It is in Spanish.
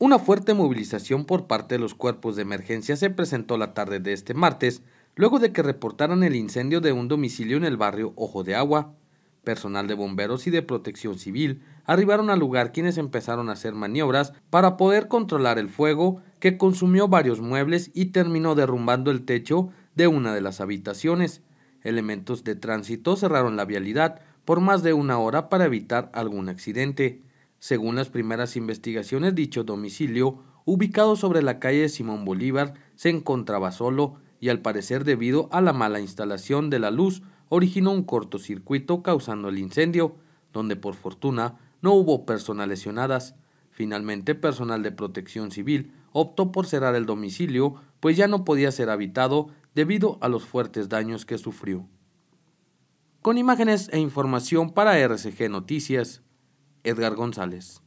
Una fuerte movilización por parte de los cuerpos de emergencia se presentó la tarde de este martes, luego de que reportaran el incendio de un domicilio en el barrio Ojo de Agua. Personal de bomberos y de protección civil arribaron al lugar quienes empezaron a hacer maniobras para poder controlar el fuego que consumió varios muebles y terminó derrumbando el techo de una de las habitaciones. Elementos de tránsito cerraron la vialidad por más de una hora para evitar algún accidente. Según las primeras investigaciones, dicho domicilio, ubicado sobre la calle Simón Bolívar, se encontraba solo y al parecer debido a la mala instalación de la luz originó un cortocircuito causando el incendio, donde por fortuna no hubo personas lesionadas. Finalmente, personal de protección civil optó por cerrar el domicilio, pues ya no podía ser habitado debido a los fuertes daños que sufrió. Con imágenes e información para RCG Noticias, Edgar González.